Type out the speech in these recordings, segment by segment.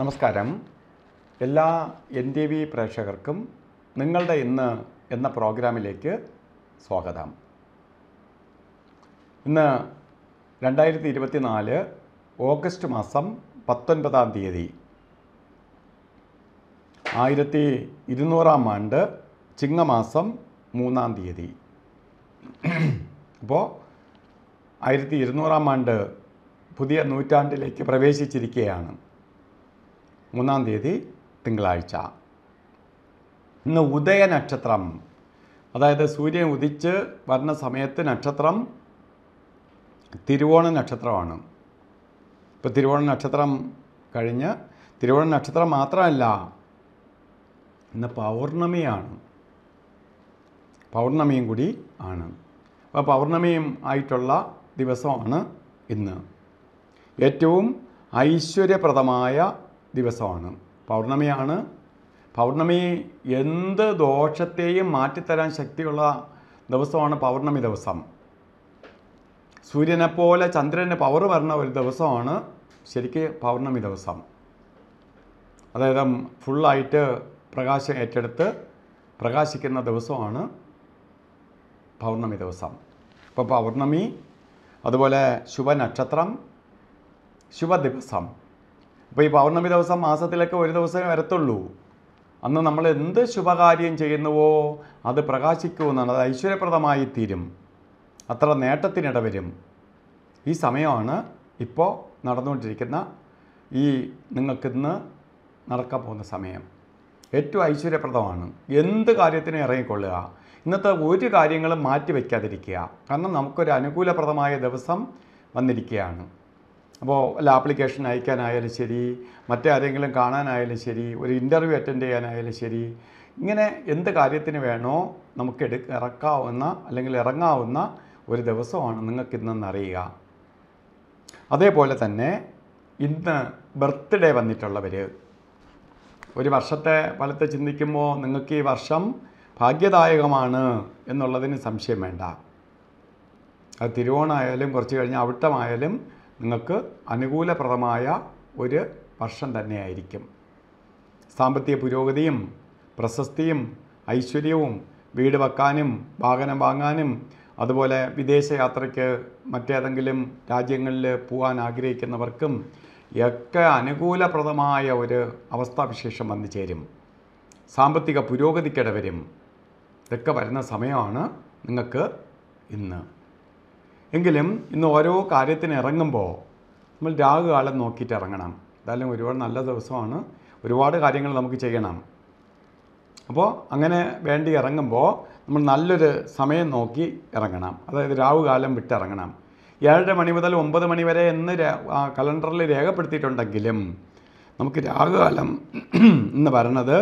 നമസ്കാരം എല്ലാ N T V പ്രേക്ഷകർക്കും നിങ്ങളുടെ ഇന്ന് എന്ന പ്രോഗ്രാമിലേക്ക് സ്വാഗതം ഇന്ന് രണ്ടായിരത്തി ഇരുപത്തി നാല് ഓഗസ്റ്റ് മാസം പത്തൊൻപതാം തീയതി ആയിരത്തി ഇരുന്നൂറാം ആണ്ട് ചിങ്ങമാസം മൂന്നാം തീയതി അപ്പോൾ ആയിരത്തി ഇരുന്നൂറാം ആണ്ട് പുതിയ നൂറ്റാണ്ടിലേക്ക് പ്രവേശിച്ചിരിക്കുകയാണ് മൂന്നാം തീയതി തിങ്കളാഴ്ച ഇന്ന് ഉദയ നക്ഷത്രം അതായത് സൂര്യൻ ഉദിച്ച് വരുന്ന സമയത്ത് നക്ഷത്രം തിരുവോണ നക്ഷത്രമാണ് ഇപ്പോൾ തിരുവോണ നക്ഷത്രം കഴിഞ്ഞ് തിരുവോണ നക്ഷത്രം മാത്രമല്ല ഇന്ന് പൗർണമിയാണ് പൗർണമിയും കൂടി ആണ് അപ്പോൾ പൗർണമിയും ആയിട്ടുള്ള ദിവസമാണ് ഇന്ന് ഏറ്റവും ഐശ്വര്യപ്രദമായ ദിവസമാണ് പൗർണമിയാണ് പൗർണമി എന്ത് ദോഷത്തെയും മാറ്റിത്തരാൻ ശക്തിയുള്ള ദിവസമാണ് പൗർണമി ദിവസം സൂര്യനെ പോലെ ചന്ദ്രൻ്റെ പവർ വരുന്ന ഒരു ദിവസമാണ് ശരിക്ക് പൗർണമി ദിവസം അതായത് ഫുള്ളായിട്ട് പ്രകാശം ഏറ്റെടുത്ത് പ്രകാശിക്കുന്ന ദിവസമാണ് പൗർണമി ദിവസം അപ്പോൾ പൗർണമി അതുപോലെ ശുഭനക്ഷത്രം ശുഭദിവസം ഇപ്പോൾ ഈ പൗർണമി ദിവസം മാസത്തിലൊക്കെ ഒരു ദിവസമേ വരത്തുള്ളൂ അന്ന് നമ്മൾ എന്ത് ശുഭകാര്യം ചെയ്യുന്നുവോ അത് പ്രകാശിക്കുമെന്നാണ് അത് ഐശ്വര്യപ്രദമായി തീരും അത്ര നേട്ടത്തിനിടവരും ഈ സമയമാണ് ഇപ്പോൾ നടന്നുകൊണ്ടിരിക്കുന്ന ഈ നിങ്ങൾക്കിന്ന് നടക്കാൻ പോകുന്ന സമയം ഏറ്റവും ഐശ്വര്യപ്രദമാണ് എന്ത് കാര്യത്തിനും ഇറങ്ങിക്കൊള്ളുക ഇന്നത്തെ ഒരു കാര്യങ്ങളും മാറ്റി വയ്ക്കാതിരിക്കുക കാരണം നമുക്കൊരു അനുകൂലപ്രദമായ ദിവസം വന്നിരിക്കുകയാണ് അപ്പോൾ അല്ല ആപ്ലിക്കേഷൻ അയക്കാനായാലും ശരി മറ്റാരെങ്കിലും കാണാനായാലും ശരി ഒരു ഇൻ്റർവ്യൂ അറ്റൻഡ് ചെയ്യാനായാലും ശരി ഇങ്ങനെ എന്ത് കാര്യത്തിന് വേണോ നമുക്ക് എടു ഇറക്കാവുന്ന അല്ലെങ്കിൽ ഇറങ്ങാവുന്ന ഒരു ദിവസമാണ് നിങ്ങൾക്ക് ഇന്നെന്ന് അറിയുക അതേപോലെ തന്നെ ഇന്ന് ബർത്ത്ഡേ വന്നിട്ടുള്ളവർ ഒരു വർഷത്തെ ഫലത്തെ ചിന്തിക്കുമ്പോൾ നിങ്ങൾക്ക് ഈ വർഷം ഭാഗ്യദായകമാണ് എന്നുള്ളതിന് സംശയം വേണ്ട അത് തിരുവോണമായാലും കുറച്ച് കഴിഞ്ഞ് അവിട്ടമായാലും നിങ്ങൾക്ക് അനുകൂലപ്രദമായ ഒരു വർഷം തന്നെയായിരിക്കും സാമ്പത്തിക പുരോഗതിയും പ്രശസ്തിയും ഐശ്വര്യവും വീട് വെക്കാനും വാഹനം വാങ്ങാനും അതുപോലെ വിദേശയാത്രയ്ക്ക് മറ്റേതെങ്കിലും രാജ്യങ്ങളിൽ പോകാൻ ആഗ്രഹിക്കുന്നവർക്കും ഒക്കെ അനുകൂലപ്രദമായ ഒരു അവസ്ഥാവിശേഷം വന്നു ചേരും സാമ്പത്തിക പുരോഗതിക്കിടവരും ഇതൊക്കെ വരുന്ന സമയമാണ് നിങ്ങൾക്ക് ഇന്ന് എങ്കിലും ഇന്ന് ഓരോ കാര്യത്തിന് ഇറങ്ങുമ്പോൾ നമ്മൾ രാഹുകാലം നോക്കിയിട്ട് ഇറങ്ങണം എന്തായാലും ഒരുപാട് നല്ല ദിവസമാണ് ഒരുപാട് കാര്യങ്ങൾ നമുക്ക് ചെയ്യണം അപ്പോൾ അങ്ങനെ വേണ്ടി ഇറങ്ങുമ്പോൾ നമ്മൾ നല്ലൊരു സമയം നോക്കി ഇറങ്ങണം അതായത് രാഹുകാലം വിട്ടിറങ്ങണം ഏഴര മണി മുതൽ ഒമ്പത് മണി വരെ എന്ന് കലണ്ടറിൽ രേഖപ്പെടുത്തിയിട്ടുണ്ടെങ്കിലും നമുക്ക് രാഹുകാലം എന്ന് പറയണത്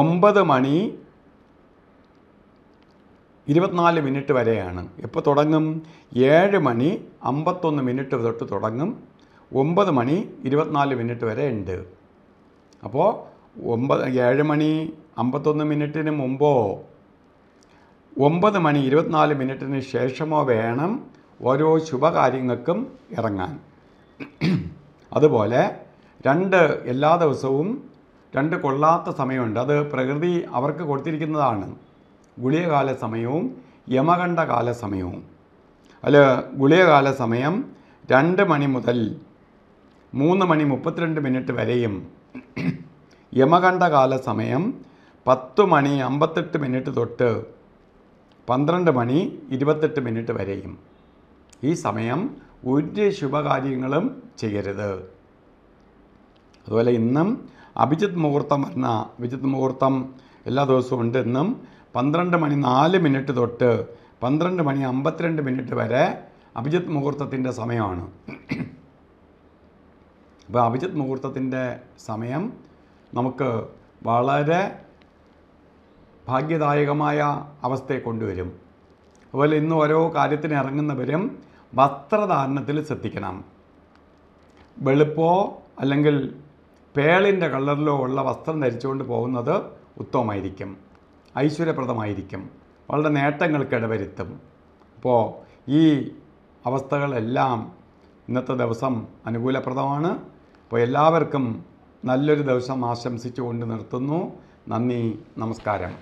ഒമ്പത് മണി ഇരുപത്തിനാല് മിനിറ്റ് വരെയാണ് എപ്പോൾ തുടങ്ങും ഏഴ് മണി അമ്പത്തൊന്ന് മിനിറ്റ് തൊട്ട് തുടങ്ങും ഒമ്പത് മണി ഇരുപത്തിനാല് മിനിറ്റ് വരെ ഉണ്ട് അപ്പോൾ ഒമ്പത് ഏഴ് മണി അമ്പത്തൊന്ന് മിനിറ്റിന് മുമ്പോ ഒമ്പത് മണി ഇരുപത്തിനാല് മിനിറ്റിന് ശേഷമോ വേണം ഓരോ ശുഭകാര്യങ്ങൾക്കും ഇറങ്ങാൻ അതുപോലെ രണ്ട് എല്ലാ ദിവസവും രണ്ട് കൊള്ളാത്ത സമയമുണ്ട് അത് പ്രകൃതി അവർക്ക് കൊടുത്തിരിക്കുന്നതാണ് ഗുളികകാല സമയവും യമകണ്ഠ സമയവും അല്ല ഗുളികകാല സമയം രണ്ട് മണി മുതൽ മൂന്ന് മണി മുപ്പത്തിരണ്ട് മിനിറ്റ് വരെയും യമകണ്ഠകാല സമയം പത്ത് മണി അമ്പത്തെട്ട് മിനിറ്റ് തൊട്ട് പന്ത്രണ്ട് മണി ഇരുപത്തെട്ട് മിനിറ്റ് വരെയും ഈ സമയം ഒരു ശുഭകാര്യങ്ങളും ചെയ്യരുത് അതുപോലെ ഇന്നും അഭിജിത് മുഹൂർത്തം വരുന്ന അഭിജിത്ത് മുഹൂർത്തം എല്ലാ ദിവസവും ഉണ്ട് എന്നും പന്ത്രണ്ട് മണി നാല് മിനിറ്റ് തൊട്ട് പന്ത്രണ്ട് മണി അമ്പത്തിരണ്ട് മിനിറ്റ് വരെ അഭിജിത് മുഹൂർത്തത്തിൻ്റെ സമയമാണ് അപ്പോൾ അഭിജിത് മുഹൂർത്തത്തിൻ്റെ സമയം നമുക്ക് വളരെ ഭാഗ്യദായകമായ അവസ്ഥയെ കൊണ്ടുവരും അതുപോലെ ഇന്ന് ഓരോ കാര്യത്തിന് ഇറങ്ങുന്നവരും വസ്ത്രധാരണത്തിൽ ശ്രദ്ധിക്കണം വെളുപ്പോ അല്ലെങ്കിൽ പേളിൻ്റെ കളറിലോ ഉള്ള വസ്ത്രം ധരിച്ചുകൊണ്ട് പോകുന്നത് ഉത്തമമായിരിക്കും ഐശ്വര്യപ്രദമായിരിക്കും വളരെ നേട്ടങ്ങൾക്ക് ഇടവരുത്തും അപ്പോൾ ഈ അവസ്ഥകളെല്ലാം ഇന്നത്തെ ദിവസം അനുകൂലപ്രദമാണ് അപ്പോൾ എല്ലാവർക്കും നല്ലൊരു ദിവസം ആശംസിച്ചുകൊണ്ട് നിർത്തുന്നു നന്ദി നമസ്കാരം